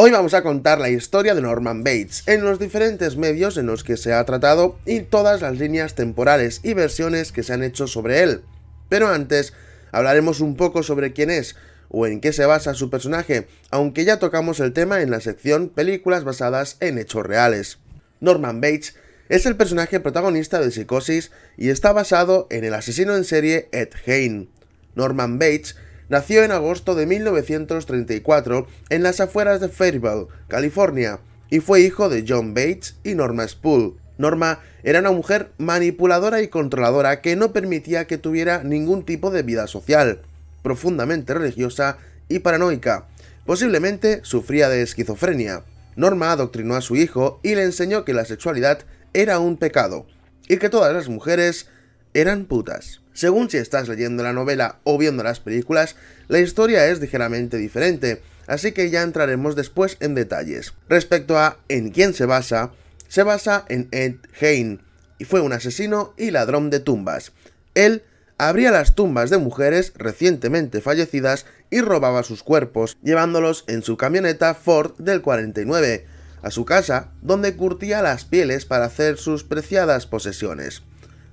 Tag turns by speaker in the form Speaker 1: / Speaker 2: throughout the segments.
Speaker 1: Hoy vamos a contar la historia de Norman Bates en los diferentes medios en los que se ha tratado y todas las líneas temporales y versiones que se han hecho sobre él. Pero antes, hablaremos un poco sobre quién es o en qué se basa su personaje, aunque ya tocamos el tema en la sección Películas basadas en hechos reales. Norman Bates es el personaje protagonista de Psicosis y está basado en el asesino en serie Ed Hain. Norman Bates Nació en agosto de 1934 en las afueras de Fairvale, California, y fue hijo de John Bates y Norma Spool. Norma era una mujer manipuladora y controladora que no permitía que tuviera ningún tipo de vida social, profundamente religiosa y paranoica. Posiblemente sufría de esquizofrenia. Norma adoctrinó a su hijo y le enseñó que la sexualidad era un pecado y que todas las mujeres eran putas. Según si estás leyendo la novela o viendo las películas, la historia es ligeramente diferente, así que ya entraremos después en detalles. Respecto a en quién se basa, se basa en Ed Hain, y fue un asesino y ladrón de tumbas. Él abría las tumbas de mujeres recientemente fallecidas y robaba sus cuerpos, llevándolos en su camioneta Ford del 49, a su casa, donde curtía las pieles para hacer sus preciadas posesiones.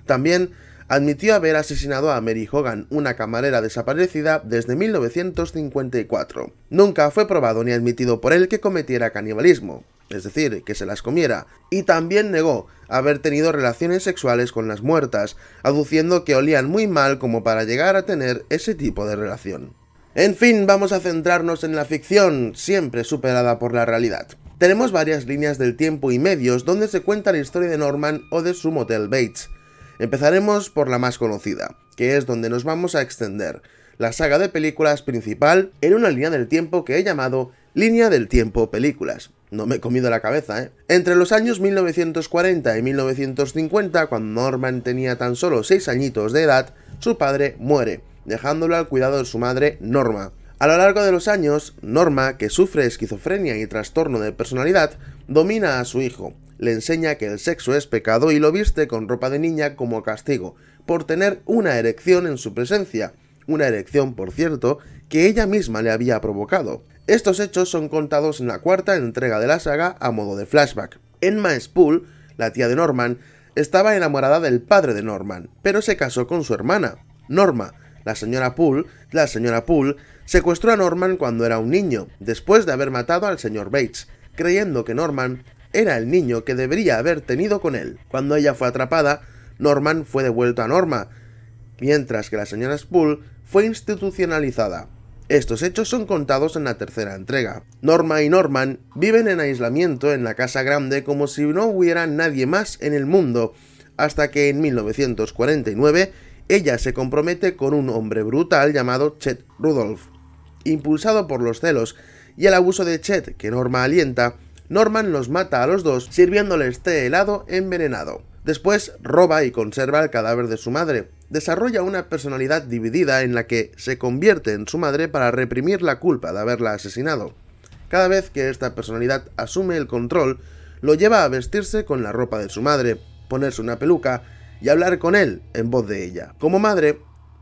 Speaker 1: También admitió haber asesinado a Mary Hogan, una camarera desaparecida desde 1954. Nunca fue probado ni admitido por él que cometiera canibalismo, es decir, que se las comiera, y también negó haber tenido relaciones sexuales con las muertas, aduciendo que olían muy mal como para llegar a tener ese tipo de relación. En fin, vamos a centrarnos en la ficción, siempre superada por la realidad. Tenemos varias líneas del tiempo y medios donde se cuenta la historia de Norman o de su motel Bates, Empezaremos por la más conocida, que es donde nos vamos a extender, la saga de películas principal en una línea del tiempo que he llamado Línea del Tiempo Películas. No me he comido la cabeza, ¿eh? Entre los años 1940 y 1950, cuando Norman tenía tan solo 6 añitos de edad, su padre muere, dejándolo al cuidado de su madre Norma. A lo largo de los años, Norma, que sufre esquizofrenia y trastorno de personalidad, domina a su hijo, le enseña que el sexo es pecado y lo viste con ropa de niña como castigo, por tener una erección en su presencia, una erección, por cierto, que ella misma le había provocado. Estos hechos son contados en la cuarta entrega de la saga a modo de flashback. Emma Spool, la tía de Norman, estaba enamorada del padre de Norman, pero se casó con su hermana, Norma. La señora Poole, la señora Poole, secuestró a Norman cuando era un niño, después de haber matado al señor Bates, creyendo que Norman era el niño que debería haber tenido con él. Cuando ella fue atrapada, Norman fue devuelto a Norma, mientras que la señora Spool fue institucionalizada. Estos hechos son contados en la tercera entrega. Norma y Norman viven en aislamiento en la casa grande como si no hubiera nadie más en el mundo, hasta que en 1949 ella se compromete con un hombre brutal llamado Chet Rudolph. Impulsado por los celos y el abuso de Chet que Norma alienta, Norman los mata a los dos sirviéndoles este té helado envenenado. Después roba y conserva el cadáver de su madre. Desarrolla una personalidad dividida en la que se convierte en su madre para reprimir la culpa de haberla asesinado. Cada vez que esta personalidad asume el control, lo lleva a vestirse con la ropa de su madre, ponerse una peluca y hablar con él en voz de ella. Como madre,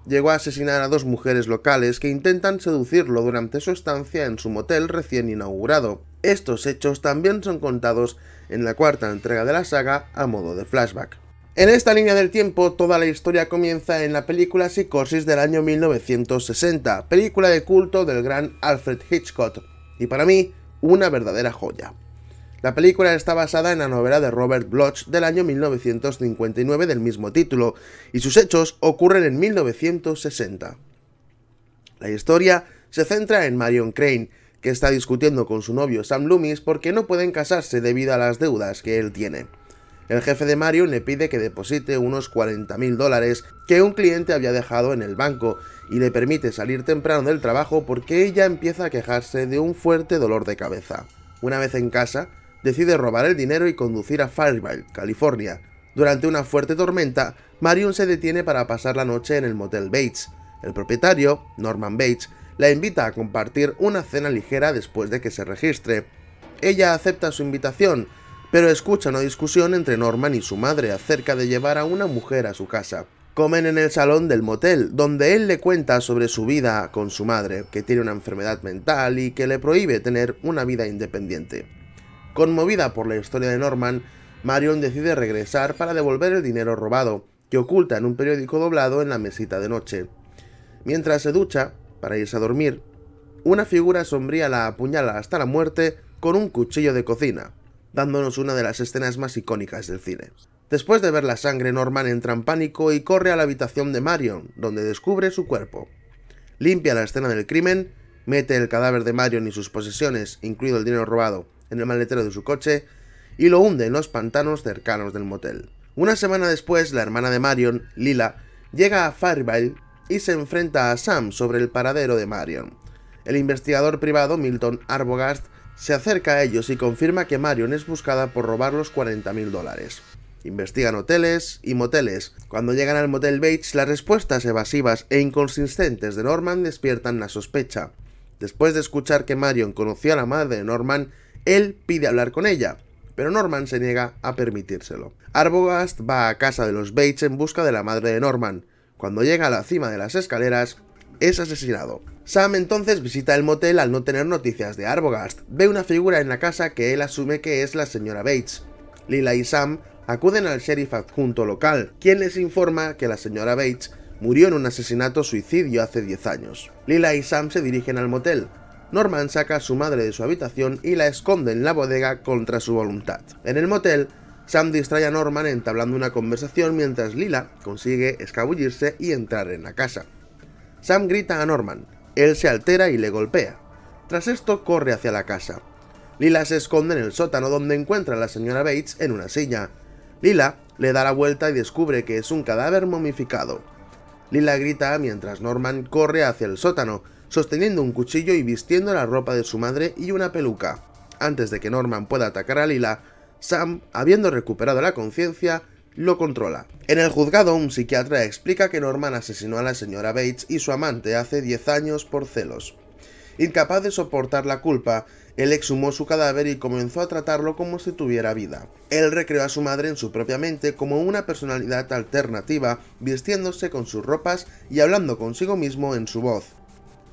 Speaker 1: llegó a asesinar a dos mujeres locales que intentan seducirlo durante su estancia en su motel recién inaugurado. Estos hechos también son contados en la cuarta entrega de la saga a modo de flashback. En esta línea del tiempo, toda la historia comienza en la película Psicosis del año 1960, película de culto del gran Alfred Hitchcock, y para mí, una verdadera joya. La película está basada en la novela de Robert Bloch del año 1959 del mismo título, y sus hechos ocurren en 1960. La historia se centra en Marion Crane, que está discutiendo con su novio Sam Loomis porque no pueden casarse debido a las deudas que él tiene. El jefe de Marion le pide que deposite unos 40.000 mil dólares que un cliente había dejado en el banco y le permite salir temprano del trabajo porque ella empieza a quejarse de un fuerte dolor de cabeza. Una vez en casa, decide robar el dinero y conducir a Fairvale, California. Durante una fuerte tormenta, Marion se detiene para pasar la noche en el motel Bates. El propietario, Norman Bates, la invita a compartir una cena ligera después de que se registre. Ella acepta su invitación, pero escucha una discusión entre Norman y su madre acerca de llevar a una mujer a su casa. Comen en el salón del motel, donde él le cuenta sobre su vida con su madre, que tiene una enfermedad mental y que le prohíbe tener una vida independiente. Conmovida por la historia de Norman, Marion decide regresar para devolver el dinero robado, que oculta en un periódico doblado en la mesita de noche. Mientras se ducha, para irse a dormir, una figura sombría la apuñala hasta la muerte con un cuchillo de cocina, dándonos una de las escenas más icónicas del cine. Después de ver la sangre, Norman entra en pánico y corre a la habitación de Marion, donde descubre su cuerpo. Limpia la escena del crimen, mete el cadáver de Marion y sus posesiones, incluido el dinero robado, en el maletero de su coche y lo hunde en los pantanos cercanos del motel. Una semana después, la hermana de Marion, Lila, llega a Fairvale y se enfrenta a Sam sobre el paradero de Marion. El investigador privado Milton Arbogast se acerca a ellos y confirma que Marion es buscada por robar los 40.000 dólares. Investigan hoteles y moteles. Cuando llegan al motel Bates, las respuestas evasivas e inconsistentes de Norman despiertan la sospecha. Después de escuchar que Marion conoció a la madre de Norman, él pide hablar con ella, pero Norman se niega a permitírselo. Arbogast va a casa de los Bates en busca de la madre de Norman. Cuando llega a la cima de las escaleras, es asesinado. Sam entonces visita el motel al no tener noticias de Arbogast. Ve una figura en la casa que él asume que es la señora Bates. Lila y Sam acuden al sheriff adjunto local, quien les informa que la señora Bates murió en un asesinato-suicidio hace 10 años. Lila y Sam se dirigen al motel. Norman saca a su madre de su habitación y la esconde en la bodega contra su voluntad. En el motel, Sam distrae a Norman entablando una conversación mientras Lila consigue escabullirse y entrar en la casa. Sam grita a Norman, él se altera y le golpea. Tras esto corre hacia la casa. Lila se esconde en el sótano donde encuentra a la señora Bates en una silla. Lila le da la vuelta y descubre que es un cadáver momificado. Lila grita mientras Norman corre hacia el sótano, sosteniendo un cuchillo y vistiendo la ropa de su madre y una peluca. Antes de que Norman pueda atacar a Lila, Sam, habiendo recuperado la conciencia, lo controla. En el juzgado, un psiquiatra explica que Norman asesinó a la señora Bates y su amante hace 10 años por celos. Incapaz de soportar la culpa, él exhumó su cadáver y comenzó a tratarlo como si tuviera vida. Él recreó a su madre en su propia mente como una personalidad alternativa, vistiéndose con sus ropas y hablando consigo mismo en su voz.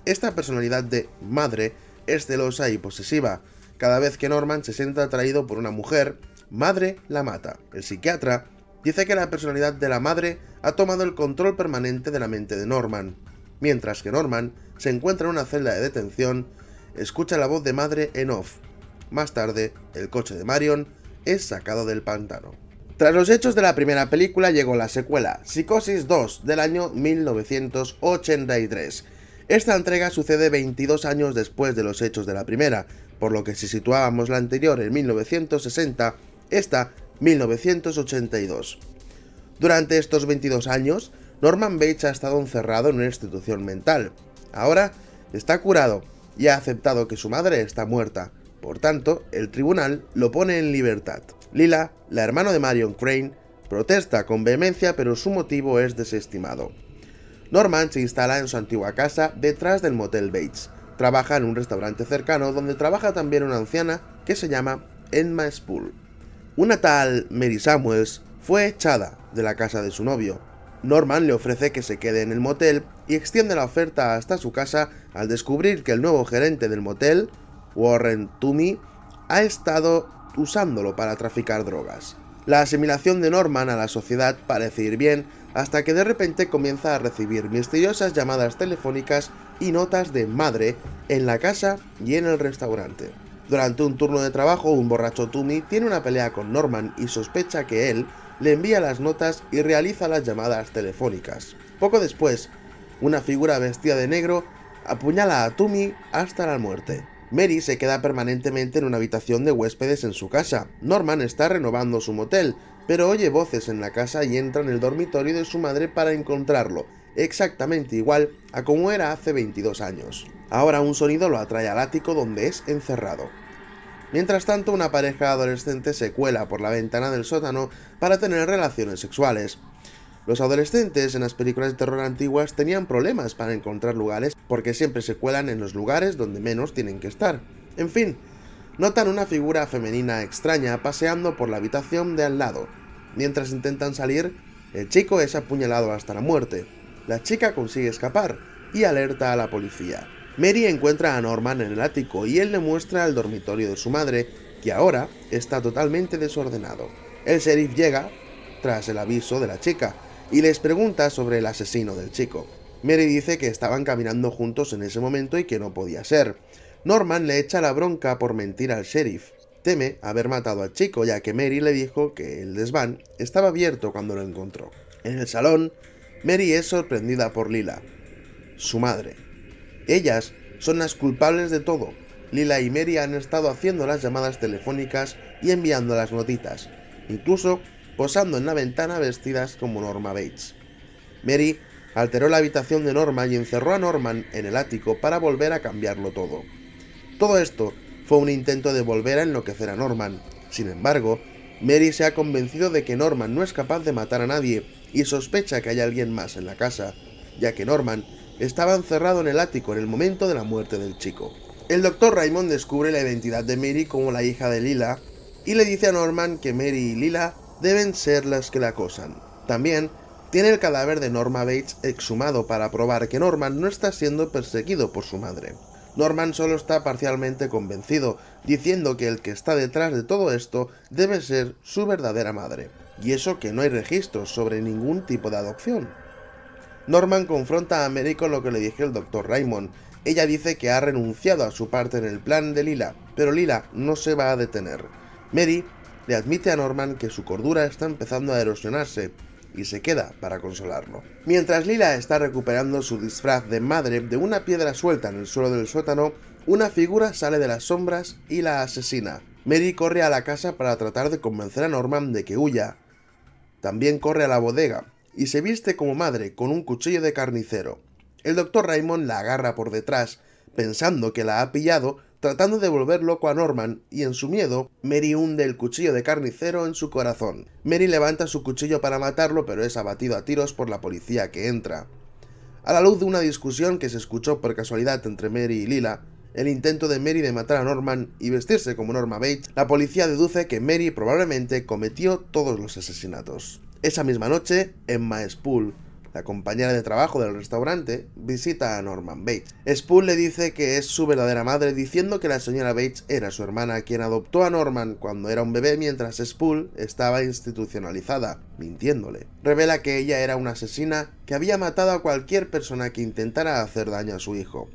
Speaker 1: Esta personalidad de madre es celosa y posesiva. Cada vez que Norman se sienta atraído por una mujer, madre la mata. El psiquiatra dice que la personalidad de la madre ha tomado el control permanente de la mente de Norman. Mientras que Norman se encuentra en una celda de detención, escucha la voz de madre en off. Más tarde, el coche de Marion es sacado del pantano. Tras los hechos de la primera película llegó la secuela, Psicosis 2, del año 1983. Esta entrega sucede 22 años después de los hechos de la primera, por lo que si situábamos la anterior en 1960, esta 1982. Durante estos 22 años, Norman Bates ha estado encerrado en una institución mental. Ahora está curado y ha aceptado que su madre está muerta. Por tanto, el tribunal lo pone en libertad. Lila, la hermana de Marion Crane, protesta con vehemencia pero su motivo es desestimado. Norman se instala en su antigua casa detrás del motel Bates. Trabaja en un restaurante cercano donde trabaja también una anciana que se llama Emma Spool. Una tal Mary Samuels fue echada de la casa de su novio. Norman le ofrece que se quede en el motel y extiende la oferta hasta su casa al descubrir que el nuevo gerente del motel, Warren Toomey, ha estado usándolo para traficar drogas. La asimilación de Norman a la sociedad parece ir bien hasta que de repente comienza a recibir misteriosas llamadas telefónicas y notas de madre en la casa y en el restaurante. Durante un turno de trabajo, un borracho Tumi tiene una pelea con Norman y sospecha que él le envía las notas y realiza las llamadas telefónicas. Poco después, una figura vestida de negro apuñala a Tumi hasta la muerte. Mary se queda permanentemente en una habitación de huéspedes en su casa. Norman está renovando su motel, pero oye voces en la casa y entra en el dormitorio de su madre para encontrarlo exactamente igual a como era hace 22 años. Ahora un sonido lo atrae al ático donde es encerrado. Mientras tanto, una pareja adolescente se cuela por la ventana del sótano para tener relaciones sexuales. Los adolescentes en las películas de terror antiguas tenían problemas para encontrar lugares porque siempre se cuelan en los lugares donde menos tienen que estar. En fin, notan una figura femenina extraña paseando por la habitación de al lado. Mientras intentan salir, el chico es apuñalado hasta la muerte la chica consigue escapar y alerta a la policía. Mary encuentra a Norman en el ático y él le muestra el dormitorio de su madre, que ahora está totalmente desordenado. El sheriff llega, tras el aviso de la chica, y les pregunta sobre el asesino del chico. Mary dice que estaban caminando juntos en ese momento y que no podía ser. Norman le echa la bronca por mentir al sheriff. Teme haber matado al chico ya que Mary le dijo que el desván estaba abierto cuando lo encontró. En el salón, Mary es sorprendida por Lila, su madre. Ellas son las culpables de todo. Lila y Mary han estado haciendo las llamadas telefónicas y enviando las notitas, incluso posando en la ventana vestidas como Norma Bates. Mary alteró la habitación de Norma y encerró a Norman en el ático para volver a cambiarlo todo. Todo esto fue un intento de volver a enloquecer a Norman. Sin embargo, Mary se ha convencido de que Norman no es capaz de matar a nadie y sospecha que hay alguien más en la casa, ya que Norman estaba encerrado en el ático en el momento de la muerte del chico. El doctor Raymond descubre la identidad de Mary como la hija de Lila y le dice a Norman que Mary y Lila deben ser las que la acosan. También tiene el cadáver de Norma Bates exhumado para probar que Norman no está siendo perseguido por su madre. Norman solo está parcialmente convencido, diciendo que el que está detrás de todo esto debe ser su verdadera madre y eso que no hay registros sobre ningún tipo de adopción. Norman confronta a Mary con lo que le dije el doctor Raymond. Ella dice que ha renunciado a su parte en el plan de Lila, pero Lila no se va a detener. Mary le admite a Norman que su cordura está empezando a erosionarse y se queda para consolarlo. Mientras Lila está recuperando su disfraz de madre de una piedra suelta en el suelo del sótano, una figura sale de las sombras y la asesina. Mary corre a la casa para tratar de convencer a Norman de que huya, también corre a la bodega y se viste como madre con un cuchillo de carnicero. El doctor Raymond la agarra por detrás, pensando que la ha pillado, tratando de volver loco a Norman, y en su miedo, Mary hunde el cuchillo de carnicero en su corazón. Mary levanta su cuchillo para matarlo, pero es abatido a tiros por la policía que entra. A la luz de una discusión que se escuchó por casualidad entre Mary y Lila, el intento de Mary de matar a Norman y vestirse como Norma Bates, la policía deduce que Mary probablemente cometió todos los asesinatos. Esa misma noche, Emma Spool, la compañera de trabajo del restaurante, visita a Norman Bates. Spool le dice que es su verdadera madre diciendo que la señora Bates era su hermana quien adoptó a Norman cuando era un bebé mientras Spool estaba institucionalizada, mintiéndole. Revela que ella era una asesina que había matado a cualquier persona que intentara hacer daño a su hijo.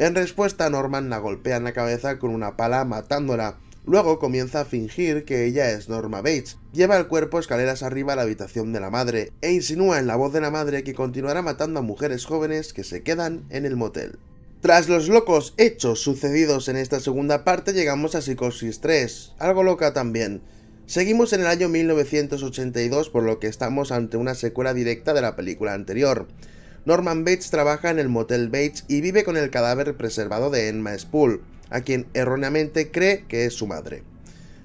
Speaker 1: En respuesta, Norman la golpea en la cabeza con una pala matándola. Luego comienza a fingir que ella es Norma Bates, lleva el cuerpo escaleras arriba a la habitación de la madre e insinúa en la voz de la madre que continuará matando a mujeres jóvenes que se quedan en el motel. Tras los locos hechos sucedidos en esta segunda parte llegamos a Psicosis 3, algo loca también. Seguimos en el año 1982 por lo que estamos ante una secuela directa de la película anterior. Norman Bates trabaja en el Motel Bates y vive con el cadáver preservado de Emma Spool, a quien erróneamente cree que es su madre.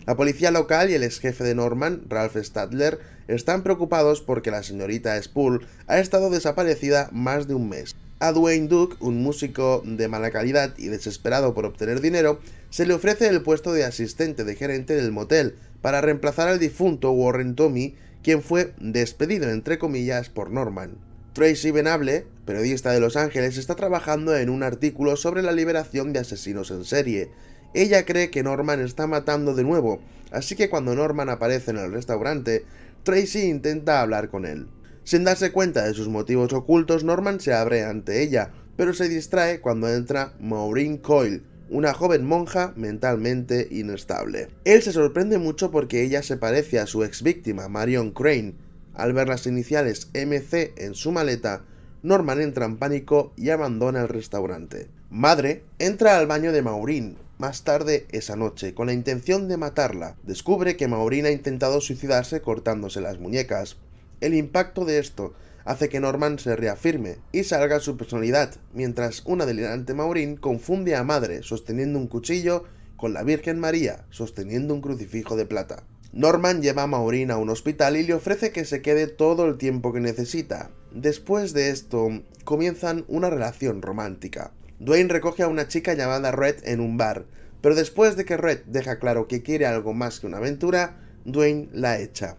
Speaker 1: La policía local y el ex jefe de Norman, Ralph Stadler, están preocupados porque la señorita Spool ha estado desaparecida más de un mes. A Dwayne Duke, un músico de mala calidad y desesperado por obtener dinero, se le ofrece el puesto de asistente de gerente del motel para reemplazar al difunto Warren Tommy, quien fue despedido entre comillas por Norman. Tracy Venable, periodista de Los Ángeles, está trabajando en un artículo sobre la liberación de asesinos en serie. Ella cree que Norman está matando de nuevo, así que cuando Norman aparece en el restaurante, Tracy intenta hablar con él. Sin darse cuenta de sus motivos ocultos, Norman se abre ante ella, pero se distrae cuando entra Maureen Coyle, una joven monja mentalmente inestable. Él se sorprende mucho porque ella se parece a su ex víctima, Marion Crane, al ver las iniciales MC en su maleta, Norman entra en pánico y abandona el restaurante. Madre entra al baño de Maureen más tarde esa noche con la intención de matarla. Descubre que Maureen ha intentado suicidarse cortándose las muñecas. El impacto de esto hace que Norman se reafirme y salga su personalidad, mientras una delirante Maureen confunde a Madre sosteniendo un cuchillo con la Virgen María sosteniendo un crucifijo de plata. Norman lleva a Maureen a un hospital y le ofrece que se quede todo el tiempo que necesita. Después de esto, comienzan una relación romántica. Dwayne recoge a una chica llamada Red en un bar, pero después de que Red deja claro que quiere algo más que una aventura, Dwayne la echa.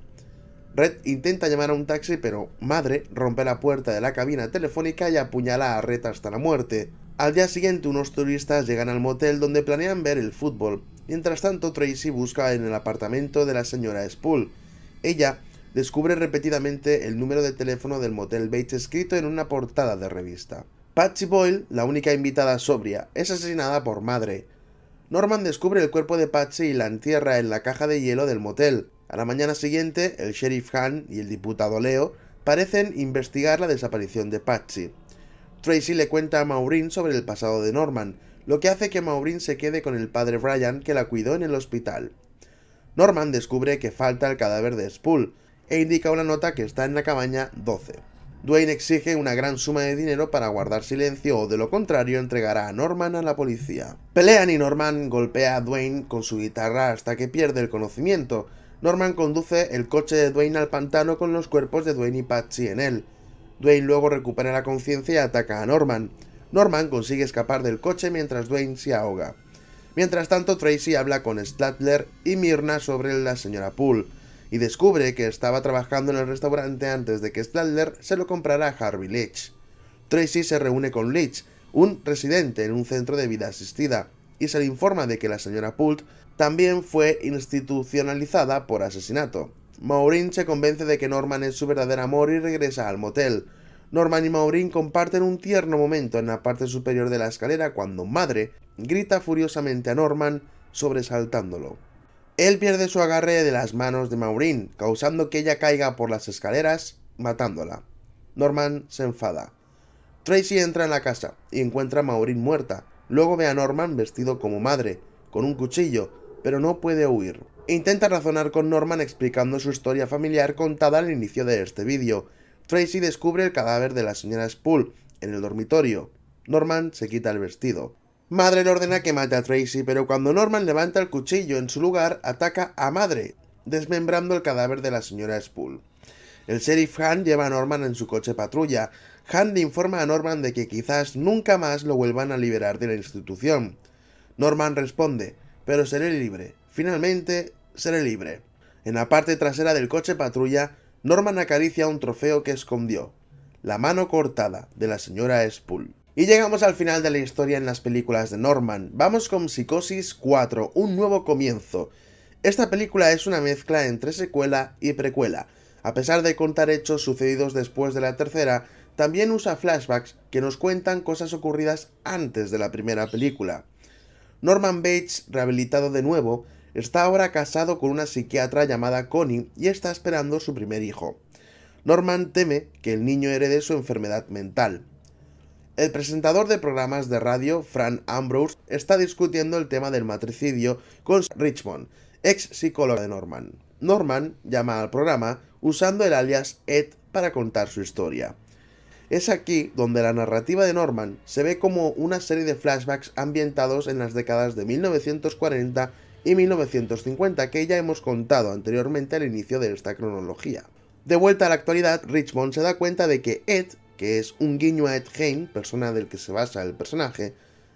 Speaker 1: Red intenta llamar a un taxi, pero Madre rompe la puerta de la cabina telefónica y apuñala a Red hasta la muerte. Al día siguiente unos turistas llegan al motel donde planean ver el fútbol, Mientras tanto, Tracy busca en el apartamento de la señora Spool. Ella descubre repetidamente el número de teléfono del Motel Bates escrito en una portada de revista. Patsy Boyle, la única invitada sobria, es asesinada por madre. Norman descubre el cuerpo de Patsy y la entierra en la caja de hielo del motel. A la mañana siguiente, el sheriff Han y el diputado Leo parecen investigar la desaparición de Patsy. Tracy le cuenta a Maureen sobre el pasado de Norman, lo que hace que Maureen se quede con el padre Brian que la cuidó en el hospital. Norman descubre que falta el cadáver de Spool e indica una nota que está en la cabaña 12. Dwayne exige una gran suma de dinero para guardar silencio o de lo contrario entregará a Norman a la policía. Pelean y Norman golpea a Dwayne con su guitarra hasta que pierde el conocimiento. Norman conduce el coche de Dwayne al pantano con los cuerpos de Dwayne y Patsy en él. Dwayne luego recupera la conciencia y ataca a Norman. Norman consigue escapar del coche mientras Dwayne se ahoga. Mientras tanto, Tracy habla con Stadler y Mirna sobre la señora Poole y descubre que estaba trabajando en el restaurante antes de que Stadler se lo comprara a Harvey Leach. Tracy se reúne con Leach, un residente en un centro de vida asistida, y se le informa de que la señora Poole también fue institucionalizada por asesinato. Maureen se convence de que Norman es su verdadero amor y regresa al motel, Norman y Maureen comparten un tierno momento en la parte superior de la escalera cuando Madre grita furiosamente a Norman, sobresaltándolo. Él pierde su agarre de las manos de Maureen, causando que ella caiga por las escaleras, matándola. Norman se enfada. Tracy entra en la casa y encuentra a Maureen muerta. Luego ve a Norman vestido como madre, con un cuchillo, pero no puede huir. Intenta razonar con Norman explicando su historia familiar contada al inicio de este vídeo, Tracy descubre el cadáver de la señora Spool en el dormitorio. Norman se quita el vestido. Madre le ordena que mate a Tracy, pero cuando Norman levanta el cuchillo en su lugar, ataca a Madre, desmembrando el cadáver de la señora Spool. El sheriff Han lleva a Norman en su coche patrulla. Han le informa a Norman de que quizás nunca más lo vuelvan a liberar de la institución. Norman responde, pero seré libre. Finalmente, seré libre. En la parte trasera del coche patrulla, Norman acaricia un trofeo que escondió, la mano cortada de la señora Spool. Y llegamos al final de la historia en las películas de Norman. Vamos con Psicosis 4, un nuevo comienzo. Esta película es una mezcla entre secuela y precuela. A pesar de contar hechos sucedidos después de la tercera, también usa flashbacks que nos cuentan cosas ocurridas antes de la primera película. Norman Bates, rehabilitado de nuevo, Está ahora casado con una psiquiatra llamada Connie y está esperando su primer hijo. Norman teme que el niño herede su enfermedad mental. El presentador de programas de radio, Fran Ambrose, está discutiendo el tema del matricidio con Richmond, ex psicólogo de Norman. Norman llama al programa usando el alias Ed para contar su historia. Es aquí donde la narrativa de Norman se ve como una serie de flashbacks ambientados en las décadas de 1940 y 1950 que ya hemos contado anteriormente al inicio de esta cronología. De vuelta a la actualidad, Richmond se da cuenta de que Ed, que es un guiño a Ed Hain, persona del que se basa el personaje,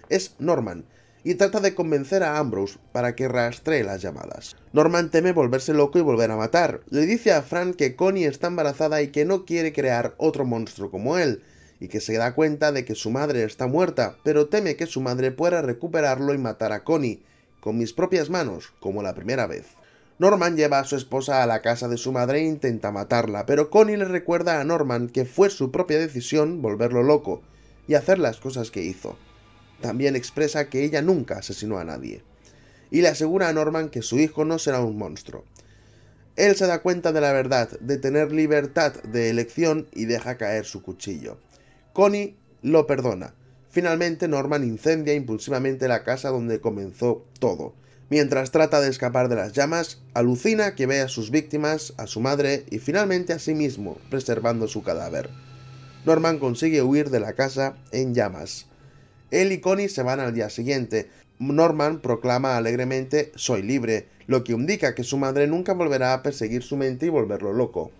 Speaker 1: es Norman, y trata de convencer a Ambrose para que rastree las llamadas. Norman teme volverse loco y volver a matar. Le dice a Fran que Connie está embarazada y que no quiere crear otro monstruo como él, y que se da cuenta de que su madre está muerta, pero teme que su madre pueda recuperarlo y matar a Connie, con mis propias manos, como la primera vez. Norman lleva a su esposa a la casa de su madre e intenta matarla, pero Connie le recuerda a Norman que fue su propia decisión volverlo loco y hacer las cosas que hizo. También expresa que ella nunca asesinó a nadie. Y le asegura a Norman que su hijo no será un monstruo. Él se da cuenta de la verdad, de tener libertad de elección y deja caer su cuchillo. Connie lo perdona, Finalmente, Norman incendia impulsivamente la casa donde comenzó todo. Mientras trata de escapar de las llamas, alucina que ve a sus víctimas, a su madre y finalmente a sí mismo, preservando su cadáver. Norman consigue huir de la casa en llamas. Él y Connie se van al día siguiente. Norman proclama alegremente Soy libre, lo que indica que su madre nunca volverá a perseguir su mente y volverlo loco.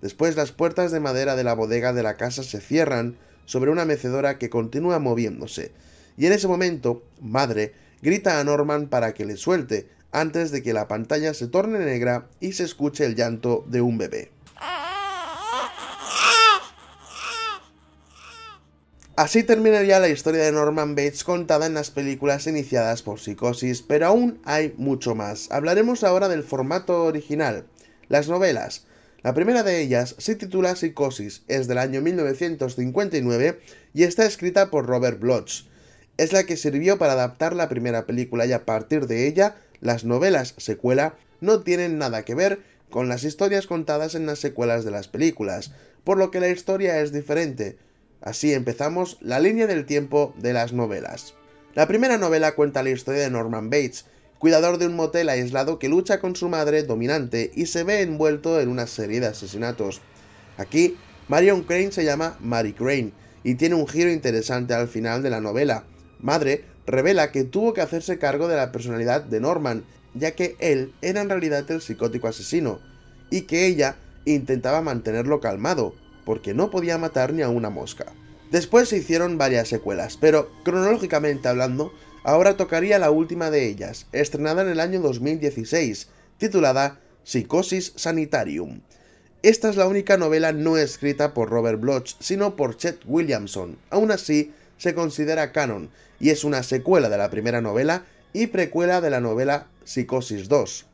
Speaker 1: Después las puertas de madera de la bodega de la casa se cierran, sobre una mecedora que continúa moviéndose. Y en ese momento, Madre grita a Norman para que le suelte antes de que la pantalla se torne negra y se escuche el llanto de un bebé. Así terminaría la historia de Norman Bates contada en las películas iniciadas por Psicosis, pero aún hay mucho más. Hablaremos ahora del formato original, las novelas, la primera de ellas se titula Psicosis, es del año 1959 y está escrita por Robert Bloch. Es la que sirvió para adaptar la primera película y a partir de ella, las novelas secuela no tienen nada que ver con las historias contadas en las secuelas de las películas, por lo que la historia es diferente. Así empezamos la línea del tiempo de las novelas. La primera novela cuenta la historia de Norman Bates, cuidador de un motel aislado que lucha con su madre dominante y se ve envuelto en una serie de asesinatos. Aquí, Marion Crane se llama Mary Crane y tiene un giro interesante al final de la novela. Madre revela que tuvo que hacerse cargo de la personalidad de Norman, ya que él era en realidad el psicótico asesino, y que ella intentaba mantenerlo calmado, porque no podía matar ni a una mosca. Después se hicieron varias secuelas, pero cronológicamente hablando, Ahora tocaría la última de ellas, estrenada en el año 2016, titulada Psicosis Sanitarium. Esta es la única novela no escrita por Robert Bloch, sino por Chet Williamson. Aún así, se considera canon, y es una secuela de la primera novela y precuela de la novela Psicosis 2.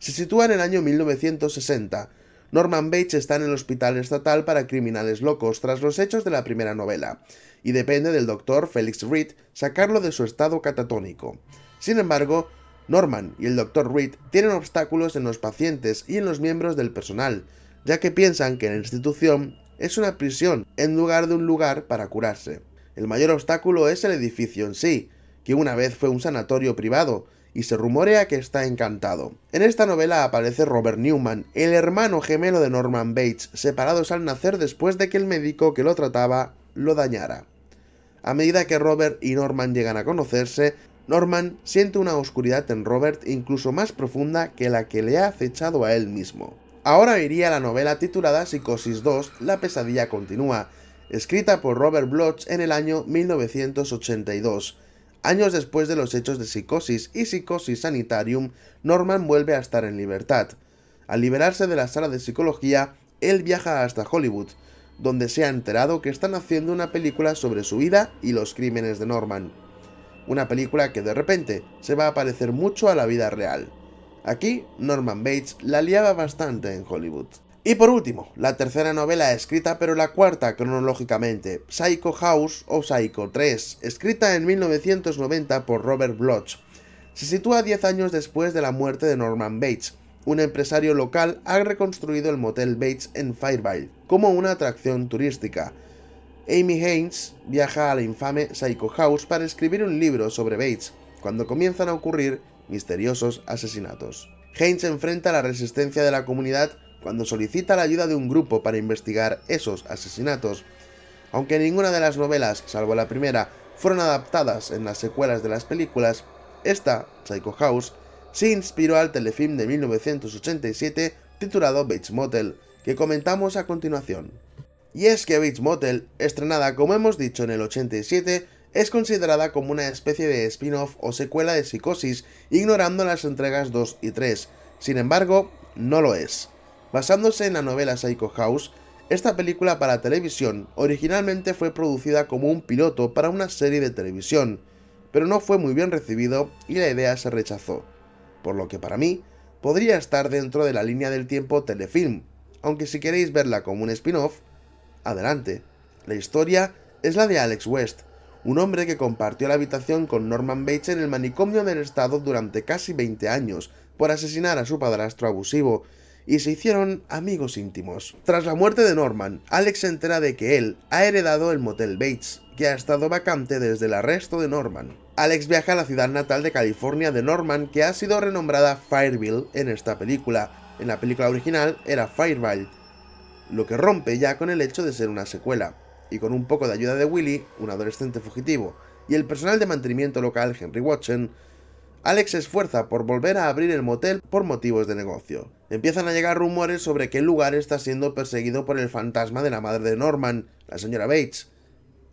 Speaker 1: Se sitúa en el año 1960, Norman Bates está en el Hospital Estatal para Criminales Locos tras los hechos de la primera novela, y depende del doctor Felix Reed sacarlo de su estado catatónico. Sin embargo, Norman y el doctor Reed tienen obstáculos en los pacientes y en los miembros del personal, ya que piensan que la institución es una prisión en lugar de un lugar para curarse. El mayor obstáculo es el edificio en sí, que una vez fue un sanatorio privado, y se rumorea que está encantado. En esta novela aparece Robert Newman, el hermano gemelo de Norman Bates, separados al nacer después de que el médico que lo trataba lo dañara. A medida que Robert y Norman llegan a conocerse, Norman siente una oscuridad en Robert incluso más profunda que la que le ha acechado a él mismo. Ahora iría la novela titulada Psicosis 2, La pesadilla continúa, escrita por Robert Bloch en el año 1982. Años después de los hechos de Psicosis y Psicosis Sanitarium, Norman vuelve a estar en libertad. Al liberarse de la sala de psicología, él viaja hasta Hollywood, donde se ha enterado que están haciendo una película sobre su vida y los crímenes de Norman. Una película que de repente se va a parecer mucho a la vida real. Aquí, Norman Bates la liaba bastante en Hollywood. Y por último, la tercera novela escrita pero la cuarta cronológicamente, Psycho House o Psycho 3, escrita en 1990 por Robert Bloch. Se sitúa 10 años después de la muerte de Norman Bates. Un empresario local ha reconstruido el motel Bates en Fairville como una atracción turística. Amy Haynes viaja a la infame Psycho House para escribir un libro sobre Bates, cuando comienzan a ocurrir misteriosos asesinatos. Haynes enfrenta la resistencia de la comunidad cuando solicita la ayuda de un grupo para investigar esos asesinatos. Aunque ninguna de las novelas, salvo la primera, fueron adaptadas en las secuelas de las películas, esta, Psycho House, se inspiró al telefilm de 1987 titulado Bates Motel, que comentamos a continuación. Y es que Beach Motel, estrenada como hemos dicho en el 87, es considerada como una especie de spin-off o secuela de Psicosis, ignorando las entregas 2 y 3. Sin embargo, no lo es. Basándose en la novela Psycho House, esta película para televisión originalmente fue producida como un piloto para una serie de televisión, pero no fue muy bien recibido y la idea se rechazó, por lo que para mí podría estar dentro de la línea del tiempo telefilm, aunque si queréis verla como un spin-off, adelante. La historia es la de Alex West, un hombre que compartió la habitación con Norman Bates en el manicomio del estado durante casi 20 años por asesinar a su padrastro abusivo y se hicieron amigos íntimos. Tras la muerte de Norman, Alex se entera de que él ha heredado el motel Bates, que ha estado vacante desde el arresto de Norman. Alex viaja a la ciudad natal de California de Norman, que ha sido renombrada Fireville en esta película. En la película original era fireball lo que rompe ya con el hecho de ser una secuela. Y con un poco de ayuda de Willy, un adolescente fugitivo, y el personal de mantenimiento local Henry Watson, Alex se esfuerza por volver a abrir el motel por motivos de negocio. Empiezan a llegar rumores sobre que el lugar está siendo perseguido por el fantasma de la madre de Norman, la señora Bates,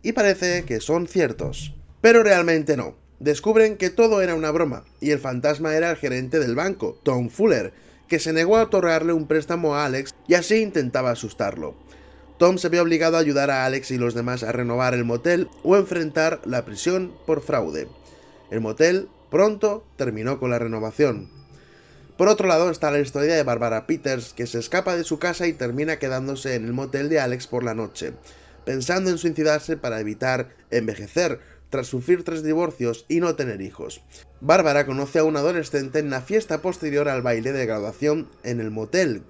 Speaker 1: y parece que son ciertos. Pero realmente no. Descubren que todo era una broma, y el fantasma era el gerente del banco, Tom Fuller, que se negó a otorgarle un préstamo a Alex y así intentaba asustarlo. Tom se ve obligado a ayudar a Alex y los demás a renovar el motel o enfrentar la prisión por fraude. El motel Pronto terminó con la renovación. Por otro lado está la historia de Barbara Peters, que se escapa de su casa y termina quedándose en el motel de Alex por la noche, pensando en suicidarse para evitar envejecer, tras sufrir tres divorcios y no tener hijos. Bárbara conoce a un adolescente en la fiesta posterior al baile de graduación en el motel,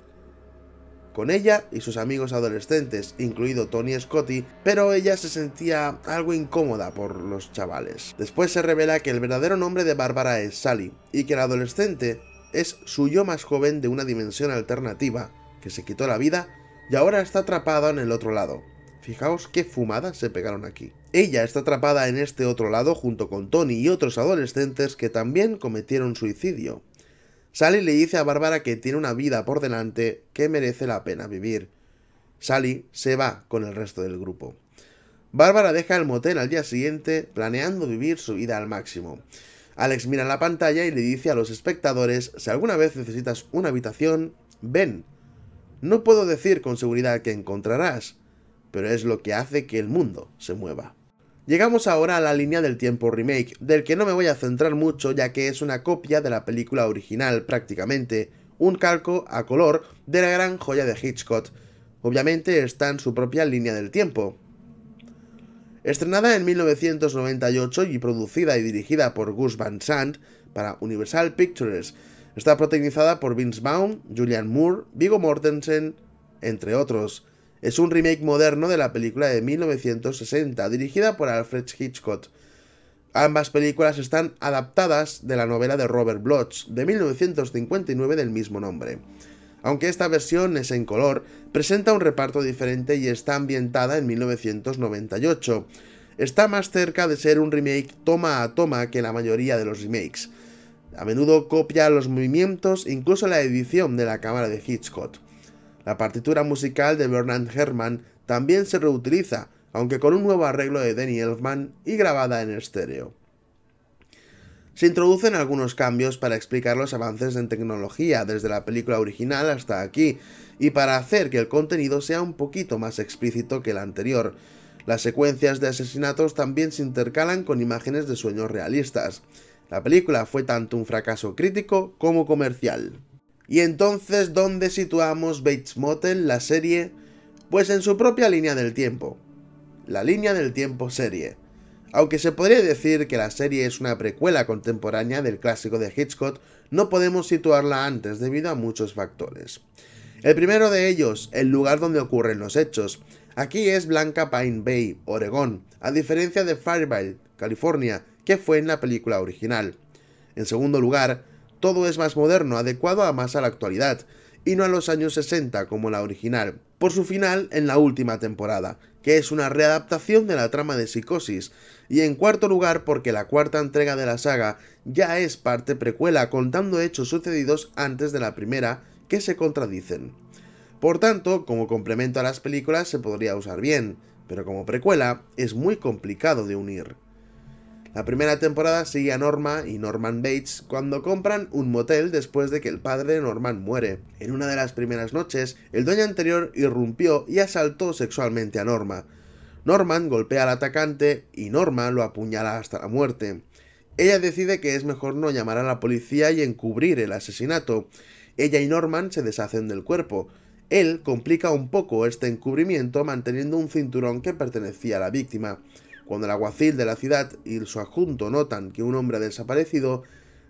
Speaker 1: con ella y sus amigos adolescentes, incluido Tony Scotty, pero ella se sentía algo incómoda por los chavales. Después se revela que el verdadero nombre de Bárbara es Sally y que la adolescente es su yo más joven de una dimensión alternativa, que se quitó la vida y ahora está atrapada en el otro lado. Fijaos qué fumadas se pegaron aquí. Ella está atrapada en este otro lado junto con Tony y otros adolescentes que también cometieron suicidio. Sally le dice a Bárbara que tiene una vida por delante que merece la pena vivir. Sally se va con el resto del grupo. Bárbara deja el motel al día siguiente planeando vivir su vida al máximo. Alex mira la pantalla y le dice a los espectadores, si alguna vez necesitas una habitación, ven. No puedo decir con seguridad que encontrarás, pero es lo que hace que el mundo se mueva. Llegamos ahora a la línea del tiempo remake, del que no me voy a centrar mucho ya que es una copia de la película original prácticamente, un calco a color de la gran joya de Hitchcock. Obviamente está en su propia línea del tiempo. Estrenada en 1998 y producida y dirigida por Gus Van Sant para Universal Pictures, está protagonizada por Vince Baum, Julian Moore, Vigo Mortensen, entre otros. Es un remake moderno de la película de 1960, dirigida por Alfred Hitchcock. Ambas películas están adaptadas de la novela de Robert Bloch de 1959 del mismo nombre. Aunque esta versión es en color, presenta un reparto diferente y está ambientada en 1998. Está más cerca de ser un remake toma a toma que la mayoría de los remakes. A menudo copia los movimientos, incluso la edición de la cámara de Hitchcock. La partitura musical de Bernard Herrmann también se reutiliza, aunque con un nuevo arreglo de Danny Elfman y grabada en estéreo. Se introducen algunos cambios para explicar los avances en tecnología desde la película original hasta aquí, y para hacer que el contenido sea un poquito más explícito que el anterior. Las secuencias de asesinatos también se intercalan con imágenes de sueños realistas. La película fue tanto un fracaso crítico como comercial. Y entonces, ¿dónde situamos Bates Motel, la serie? Pues en su propia línea del tiempo. La línea del tiempo serie. Aunque se podría decir que la serie es una precuela contemporánea del clásico de Hitchcock, no podemos situarla antes debido a muchos factores. El primero de ellos, el lugar donde ocurren los hechos. Aquí es Blanca Pine Bay, Oregón, a diferencia de Fireville, California, que fue en la película original. En segundo lugar, todo es más moderno, adecuado a más a la actualidad, y no a los años 60 como la original, por su final en la última temporada, que es una readaptación de la trama de Psicosis, y en cuarto lugar porque la cuarta entrega de la saga ya es parte precuela contando hechos sucedidos antes de la primera que se contradicen. Por tanto, como complemento a las películas se podría usar bien, pero como precuela es muy complicado de unir. La primera temporada sigue a Norma y Norman Bates cuando compran un motel después de que el padre de Norman muere. En una de las primeras noches, el dueño anterior irrumpió y asaltó sexualmente a Norma. Norman golpea al atacante y Norma lo apuñala hasta la muerte. Ella decide que es mejor no llamar a la policía y encubrir el asesinato. Ella y Norman se deshacen del cuerpo. Él complica un poco este encubrimiento manteniendo un cinturón que pertenecía a la víctima. Cuando el aguacil de la ciudad y su adjunto notan que un hombre ha desaparecido,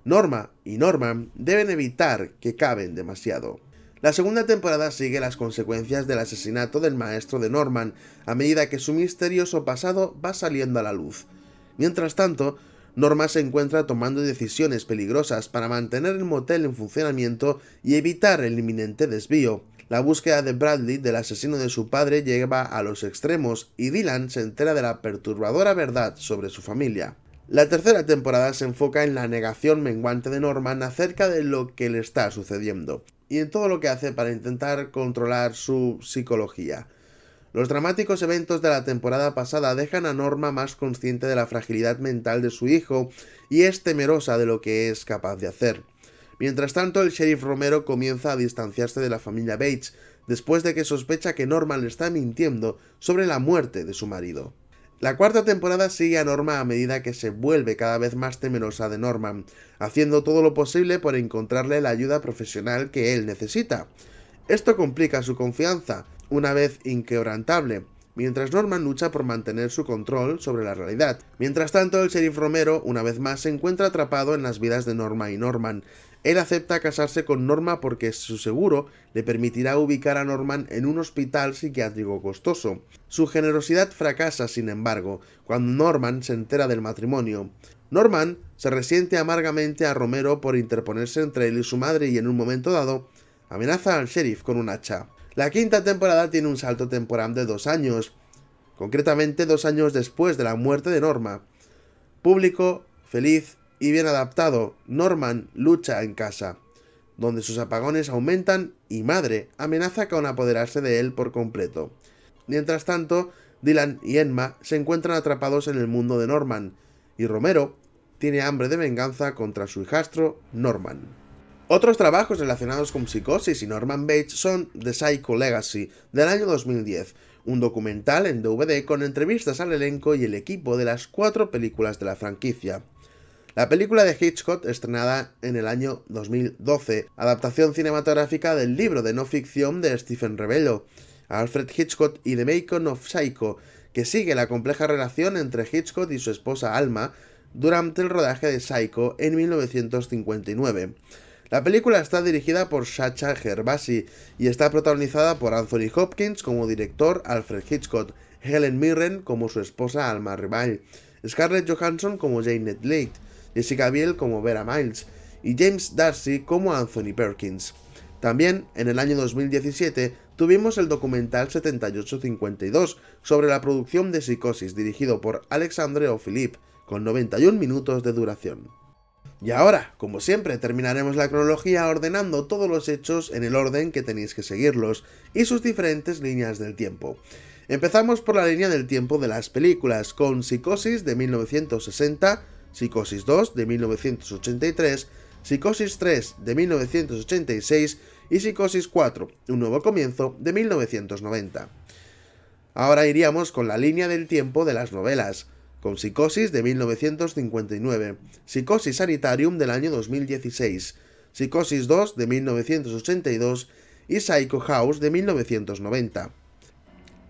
Speaker 1: Norma y Norman deben evitar que caben demasiado. La segunda temporada sigue las consecuencias del asesinato del maestro de Norman, a medida que su misterioso pasado va saliendo a la luz. Mientras tanto, Norma se encuentra tomando decisiones peligrosas para mantener el motel en funcionamiento y evitar el inminente desvío. La búsqueda de Bradley del asesino de su padre lleva a los extremos y Dylan se entera de la perturbadora verdad sobre su familia. La tercera temporada se enfoca en la negación menguante de Norman acerca de lo que le está sucediendo y en todo lo que hace para intentar controlar su psicología. Los dramáticos eventos de la temporada pasada dejan a Norma más consciente de la fragilidad mental de su hijo y es temerosa de lo que es capaz de hacer. Mientras tanto, el sheriff Romero comienza a distanciarse de la familia Bates, después de que sospecha que Norma le está mintiendo sobre la muerte de su marido. La cuarta temporada sigue a Norma a medida que se vuelve cada vez más temerosa de Norman, haciendo todo lo posible por encontrarle la ayuda profesional que él necesita. Esto complica su confianza, una vez inquebrantable, mientras Norman lucha por mantener su control sobre la realidad. Mientras tanto, el sheriff Romero, una vez más, se encuentra atrapado en las vidas de Norma y Norman, él acepta casarse con Norma porque su seguro le permitirá ubicar a Norman en un hospital psiquiátrico costoso. Su generosidad fracasa, sin embargo, cuando Norman se entera del matrimonio. Norman se resiente amargamente a Romero por interponerse entre él y su madre y en un momento dado amenaza al sheriff con un hacha. La quinta temporada tiene un salto temporal de dos años, concretamente dos años después de la muerte de Norma. Público, feliz, y bien adaptado, Norman lucha en casa, donde sus apagones aumentan y Madre amenaza con apoderarse de él por completo. Mientras tanto, Dylan y Emma se encuentran atrapados en el mundo de Norman, y Romero tiene hambre de venganza contra su hijastro Norman. Otros trabajos relacionados con Psicosis y Norman Bates son The Psycho Legacy, del año 2010, un documental en DVD con entrevistas al elenco y el equipo de las cuatro películas de la franquicia. La película de Hitchcock, estrenada en el año 2012, adaptación cinematográfica del libro de no ficción de Stephen Rebello, Alfred Hitchcock y The Bacon of Psycho, que sigue la compleja relación entre Hitchcock y su esposa Alma durante el rodaje de Psycho en 1959. La película está dirigida por Sacha Gervasi y está protagonizada por Anthony Hopkins como director Alfred Hitchcock, Helen Mirren como su esposa Alma Rival, Scarlett Johansson como Janet Leigh, Jessica Biel como Vera Miles y James Darcy como Anthony Perkins. También, en el año 2017, tuvimos el documental 7852 sobre la producción de Psicosis dirigido por Alexandre O'Philippe, con 91 minutos de duración. Y ahora, como siempre, terminaremos la cronología ordenando todos los hechos en el orden que tenéis que seguirlos y sus diferentes líneas del tiempo. Empezamos por la línea del tiempo de las películas, con Psicosis de 1960, Psicosis 2 de 1983, Psicosis 3 de 1986 y Psicosis 4, un nuevo comienzo de 1990. Ahora iríamos con la línea del tiempo de las novelas, con Psicosis de 1959, Psicosis Sanitarium del año 2016, Psicosis 2 de 1982 y Psycho House de 1990.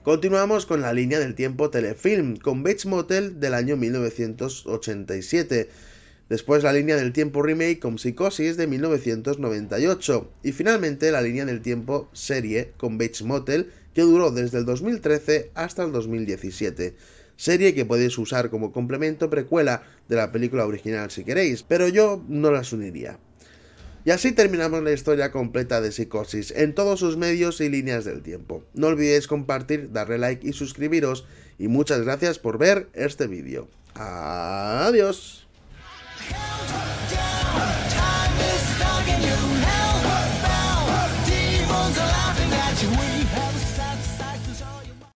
Speaker 1: Continuamos con la línea del tiempo telefilm, con Beach Motel del año 1987. Después la línea del tiempo remake con Psicosis de 1998. Y finalmente la línea del tiempo serie con Beach Motel que duró desde el 2013 hasta el 2017. Serie que podéis usar como complemento precuela de la película original si queréis, pero yo no las uniría. Y así terminamos la historia completa de Psicosis en todos sus medios y líneas del tiempo. No olvidéis compartir, darle like y suscribiros. Y muchas gracias por ver este vídeo. Adiós.